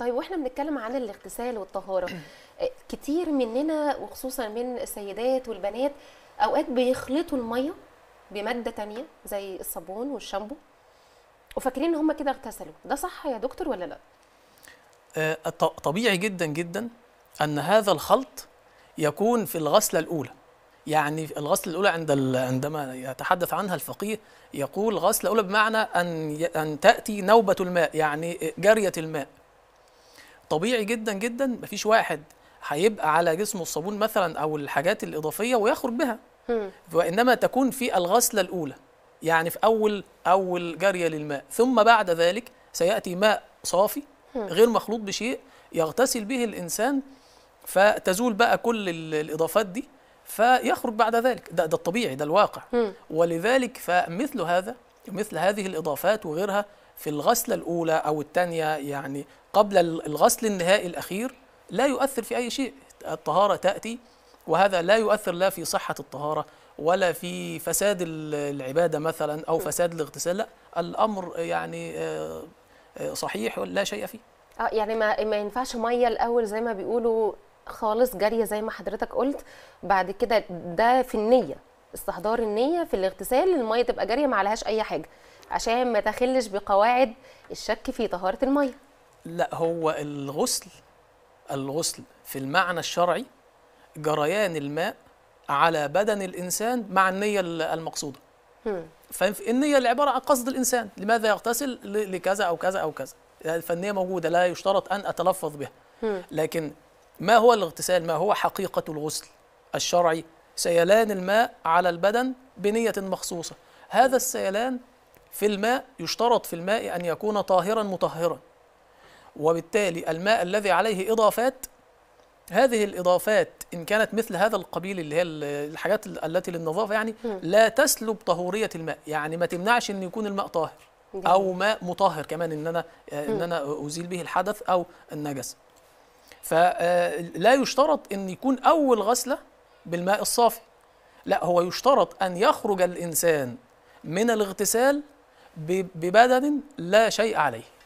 طيب واحنا بنتكلم عن الاغتسال والطهاره آه، كتير مننا وخصوصا من السيدات والبنات اوقات بيخلطوا الميه بماده تانية زي الصابون والشامبو وفاكرين ان هم كده اغتسلوا ده صح يا دكتور ولا لا آه، طبيعي جدا جدا ان هذا الخلط يكون في الغسله الاولى يعني الغسل الاولى عند عندما يتحدث عنها الفقيه يقول غسل اولى بمعنى ان ان تاتي نوبه الماء يعني جريه الماء طبيعي جدا جدا مفيش واحد هيبقى على جسمه الصابون مثلا او الحاجات الاضافيه ويخرج بها وانما تكون في الغسله الاولى يعني في اول اول جاريه للماء ثم بعد ذلك سياتي ماء صافي غير مخلوط بشيء يغتسل به الانسان فتزول بقى كل الاضافات دي فيخرج بعد ذلك ده, ده الطبيعي ده الواقع ولذلك فمثل هذا مثل هذه الإضافات وغيرها في الغسلة الأولى أو الثانية يعني قبل الغسل النهائي الأخير لا يؤثر في أي شيء الطهارة تأتي وهذا لا يؤثر لا في صحة الطهارة ولا في فساد العبادة مثلا أو فساد الاغتسال لا الأمر يعني آه، آه، صحيح لا شيء فيه اه يعني ما ما ينفعش ميه الاول زي ما بيقولوا خالص جاريه زي ما حضرتك قلت بعد كده ده في النيه استحضار النيه في الاغتسال الميه تبقى جاريه ما عليهاش اي حاجه عشان ما تخلش بقواعد الشك في طهاره الميه لا هو الغسل الغسل في المعنى الشرعي جريان الماء على بدن الانسان مع النيه المقصوده فالنيه العباره عن قصد الانسان لماذا يغتسل لكذا او كذا او كذا فالنيه موجوده لا يشترط ان اتلفظ بها لكن ما هو الاغتسال ما هو حقيقه الغسل الشرعي سيلان الماء على البدن بنية مخصوصة هذا السيلان في الماء يشترط في الماء أن يكون طاهرا مطهرا وبالتالي الماء الذي عليه إضافات هذه الإضافات إن كانت مثل هذا القبيل اللي هي الحاجات التي للنظافة يعني لا تسلب طهورية الماء يعني ما تمنعش أن يكون الماء طاهر أو ماء مطهر كمان إن أنا, آه، إن أنا أزيل به الحدث أو النجس فلا آه، يشترط أن يكون أول غسلة بالماء الصافي لا هو يشترط أن يخرج الإنسان من الاغتسال ببدن لا شيء عليه